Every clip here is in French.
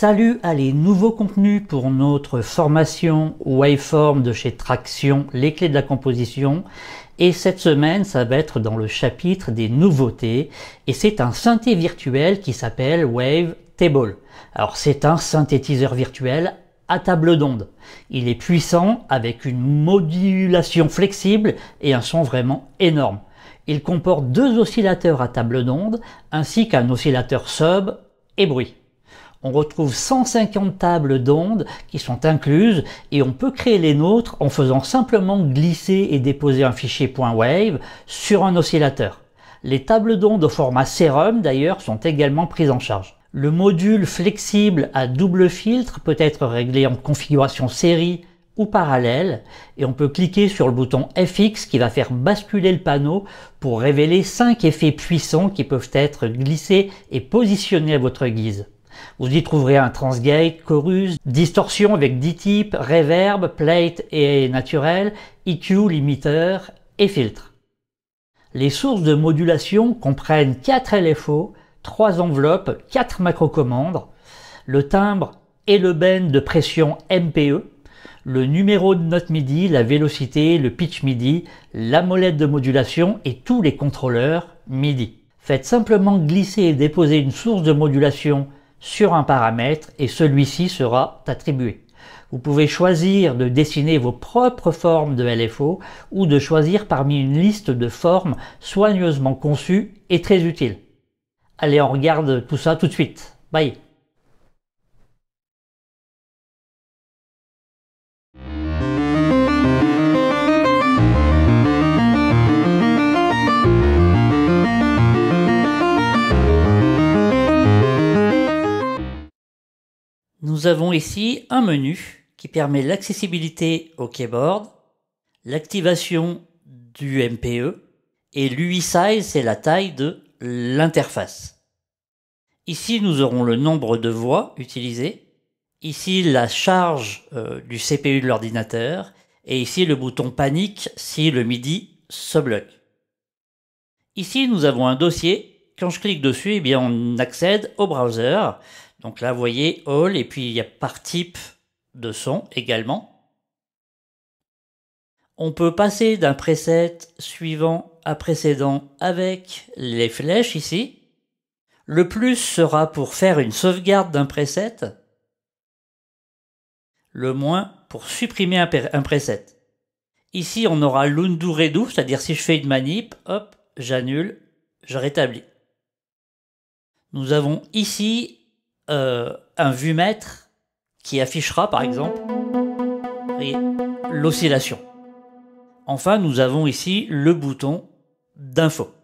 Salut à les nouveaux contenus pour notre formation Waveform de chez Traction, les clés de la composition. Et cette semaine, ça va être dans le chapitre des nouveautés. Et c'est un synthé virtuel qui s'appelle Wave Table. Alors c'est un synthétiseur virtuel à table d'onde. Il est puissant avec une modulation flexible et un son vraiment énorme. Il comporte deux oscillateurs à table d'onde ainsi qu'un oscillateur sub et bruit on retrouve 150 tables d'ondes qui sont incluses et on peut créer les nôtres en faisant simplement glisser et déposer un fichier .wave sur un oscillateur. Les tables d'ondes au format sérum d'ailleurs sont également prises en charge. Le module flexible à double filtre peut être réglé en configuration série ou parallèle et on peut cliquer sur le bouton FX qui va faire basculer le panneau pour révéler 5 effets puissants qui peuvent être glissés et positionnés à votre guise. Vous y trouverez un transgate, chorus, distorsion avec d types, reverb, plate et naturel, EQ, limiteur et filtre. Les sources de modulation comprennent 4 LFO, 3 enveloppes, 4 macro-commandes, le timbre et le bend de pression MPE, le numéro de note MIDI, la vélocité, le pitch MIDI, la molette de modulation et tous les contrôleurs MIDI. Faites simplement glisser et déposer une source de modulation sur un paramètre et celui-ci sera attribué. Vous pouvez choisir de dessiner vos propres formes de LFO ou de choisir parmi une liste de formes soigneusement conçues et très utiles. Allez, on regarde tout ça tout de suite. Bye Nous avons ici un menu qui permet l'accessibilité au keyboard, l'activation du MPE et l'UI size, c'est la taille de l'interface. Ici, nous aurons le nombre de voix utilisées, ici la charge euh, du CPU de l'ordinateur et ici le bouton panique si le MIDI se bloque. Ici, nous avons un dossier quand je clique dessus, eh bien, on accède au browser. Donc là, vous voyez All, et puis il y a par type de son également. On peut passer d'un preset suivant à précédent avec les flèches ici. Le plus sera pour faire une sauvegarde d'un preset. Le moins pour supprimer un, preset. Ici, on aura l'undo redo, c'est-à-dire si je fais une manip, hop, j'annule, je rétablis. Nous avons ici euh, un vue-mètre qui affichera par exemple l'oscillation. Enfin, nous avons ici le bouton d'info.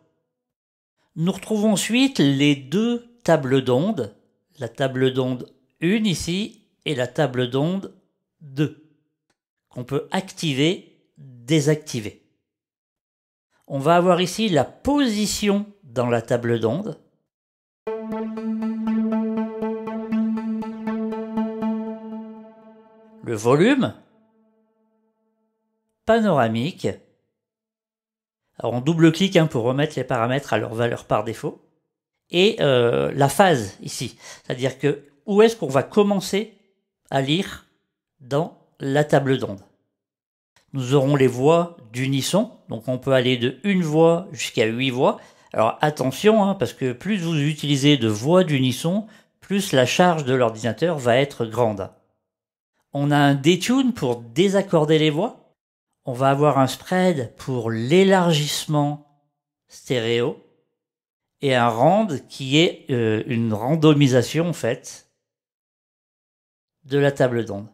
Nous retrouvons ensuite les deux tables d'ondes, la table d'onde 1 ici et la table d'onde 2, qu'on peut activer, désactiver. On va avoir ici la position dans la table d'onde, le volume, panoramique. Alors on double-clique hein, pour remettre les paramètres à leur valeur par défaut. Et euh, la phase ici, c'est-à-dire que où est-ce qu'on va commencer à lire dans la table d'onde. Nous aurons les voix d'unisson, donc on peut aller de une voix jusqu'à huit voix. Alors attention, hein, parce que plus vous utilisez de voix d'unisson, plus la charge de l'ordinateur va être grande. On a un detune pour désaccorder les voix. On va avoir un spread pour l'élargissement stéréo. Et un rand qui est euh, une randomisation, en de la table d'onde.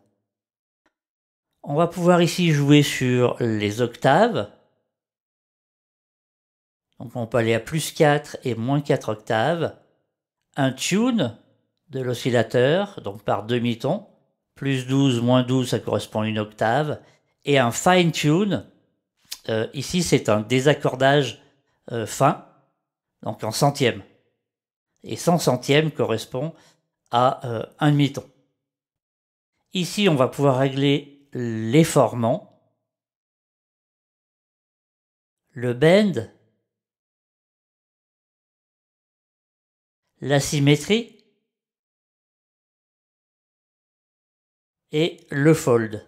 On va pouvoir ici jouer sur les octaves. Donc on peut aller à plus 4 et moins 4 octaves. Un tune de l'oscillateur, donc par demi-ton plus 12, moins 12, ça correspond à une octave. Et un fine tune, euh, ici c'est un désaccordage euh, fin, donc en centième. Et 100 centièmes correspond à euh, un demi-ton. Ici, on va pouvoir régler les formants, le bend, la symétrie, et le fold.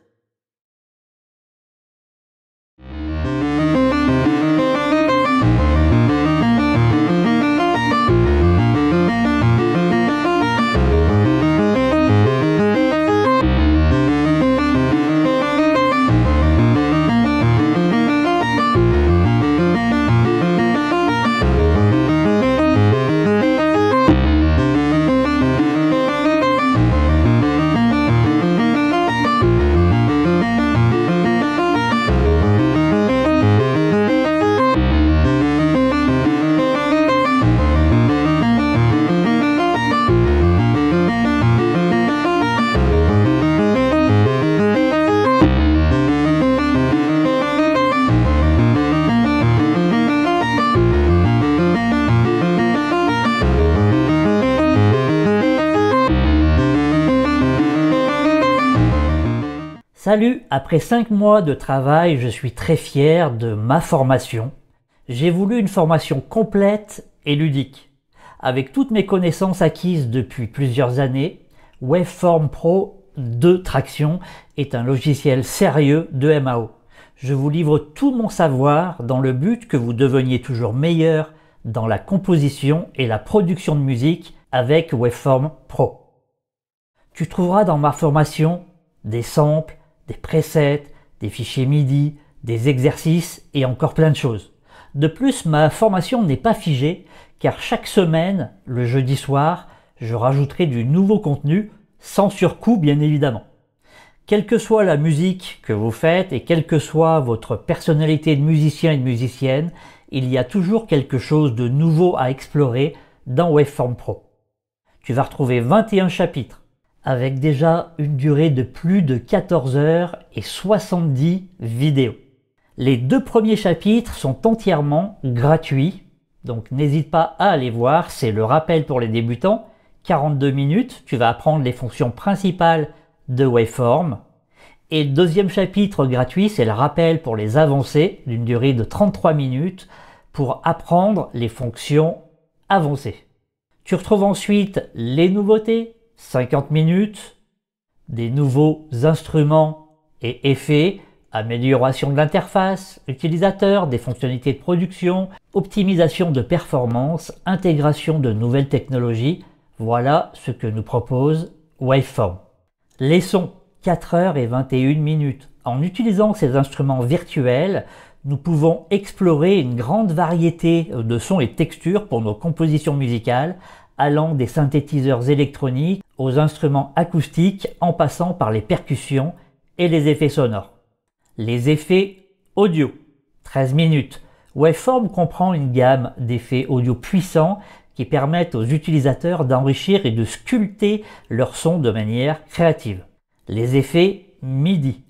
Salut, après 5 mois de travail, je suis très fier de ma formation. J'ai voulu une formation complète et ludique. Avec toutes mes connaissances acquises depuis plusieurs années, Waveform Pro 2 Traction est un logiciel sérieux de MAO. Je vous livre tout mon savoir dans le but que vous deveniez toujours meilleur dans la composition et la production de musique avec Waveform Pro. Tu trouveras dans ma formation des samples, des presets, des fichiers MIDI, des exercices et encore plein de choses. De plus, ma formation n'est pas figée car chaque semaine, le jeudi soir, je rajouterai du nouveau contenu, sans surcoût bien évidemment. Quelle que soit la musique que vous faites et quelle que soit votre personnalité de musicien et de musicienne, il y a toujours quelque chose de nouveau à explorer dans Waveform Pro. Tu vas retrouver 21 chapitres avec déjà une durée de plus de 14 heures et 70 vidéos. Les deux premiers chapitres sont entièrement gratuits, donc n'hésite pas à aller voir, c'est le rappel pour les débutants, 42 minutes, tu vas apprendre les fonctions principales de Waveform. Et deuxième chapitre gratuit, c'est le rappel pour les avancés, d'une durée de 33 minutes, pour apprendre les fonctions avancées. Tu retrouves ensuite les nouveautés, 50 minutes, des nouveaux instruments et effets, amélioration de l'interface utilisateur, des fonctionnalités de production, optimisation de performance, intégration de nouvelles technologies, voilà ce que nous propose Waveform. Laissons 4 heures et 21 minutes. En utilisant ces instruments virtuels, nous pouvons explorer une grande variété euh, de sons et textures pour nos compositions musicales, allant des synthétiseurs électroniques aux instruments acoustiques en passant par les percussions et les effets sonores. Les effets audio, 13 minutes. Waveform comprend une gamme d'effets audio puissants qui permettent aux utilisateurs d'enrichir et de sculpter leur son de manière créative. Les effets MIDI.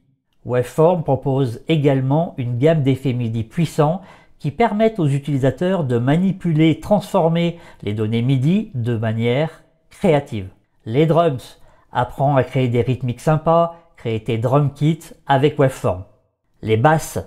Waveform propose également une gamme d'effets MIDI puissants qui permettent aux utilisateurs de manipuler et transformer les données MIDI de manière créative les drums. Apprends à créer des rythmiques sympas, créer tes drum kits avec Waveform. Les basses.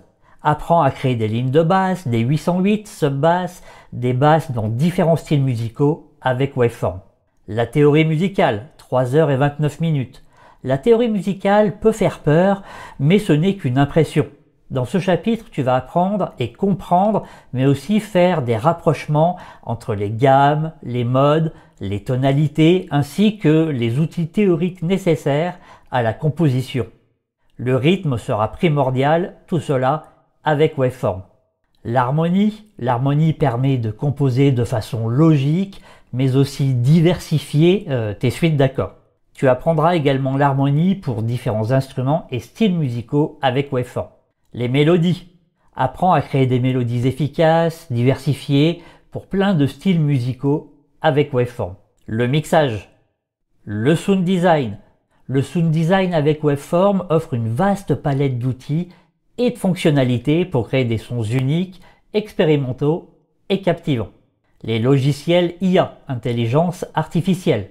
Apprends à créer des lignes de basse, des 808, sub-basses, des basses dans différents styles musicaux avec Waveform. La théorie musicale, 3h29 minutes. La théorie musicale peut faire peur, mais ce n'est qu'une impression. Dans ce chapitre, tu vas apprendre et comprendre, mais aussi faire des rapprochements entre les gammes, les modes, les tonalités ainsi que les outils théoriques nécessaires à la composition. Le rythme sera primordial, tout cela avec waveform. L'harmonie, l'harmonie permet de composer de façon logique, mais aussi diversifier euh, tes suites d'accords. Tu apprendras également l'harmonie pour différents instruments et styles musicaux avec waveform. Les mélodies. Apprends à créer des mélodies efficaces, diversifiées, pour plein de styles musicaux avec Waveform. Le mixage, le sound design. Le sound design avec Waveform offre une vaste palette d'outils et de fonctionnalités pour créer des sons uniques, expérimentaux et captivants. Les logiciels IA, intelligence artificielle,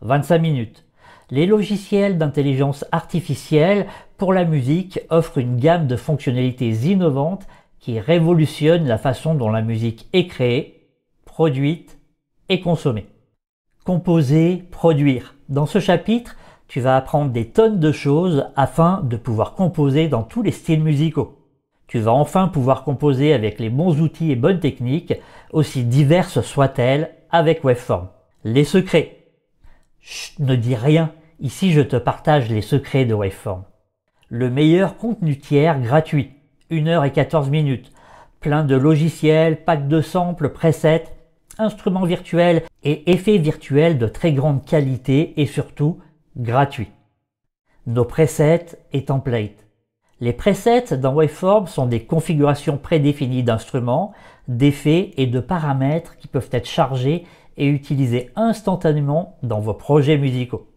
25 minutes. Les logiciels d'intelligence artificielle pour la musique offrent une gamme de fonctionnalités innovantes qui révolutionnent la façon dont la musique est créée, produite et consommer. Composer, produire. Dans ce chapitre, tu vas apprendre des tonnes de choses afin de pouvoir composer dans tous les styles musicaux. Tu vas enfin pouvoir composer avec les bons outils et bonnes techniques, aussi diverses soient-elles, avec Waveform. Les secrets. Chut, ne dis rien, ici je te partage les secrets de Waveform. Le meilleur contenu tiers gratuit, 1 et 14 minutes, plein de logiciels, packs de samples, presets, instruments virtuels et effets virtuels de très grande qualité et surtout gratuits. Nos presets et templates. Les presets dans Waveform sont des configurations prédéfinies d'instruments, d'effets et de paramètres qui peuvent être chargés et utilisés instantanément dans vos projets musicaux.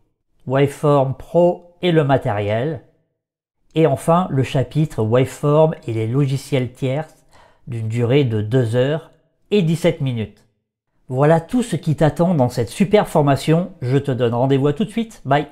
Waveform Pro et le matériel. Et enfin, le chapitre Waveform et les logiciels tierces d'une durée de 2 heures et 17 minutes. Voilà tout ce qui t'attend dans cette super formation. Je te donne rendez-vous à tout de suite. Bye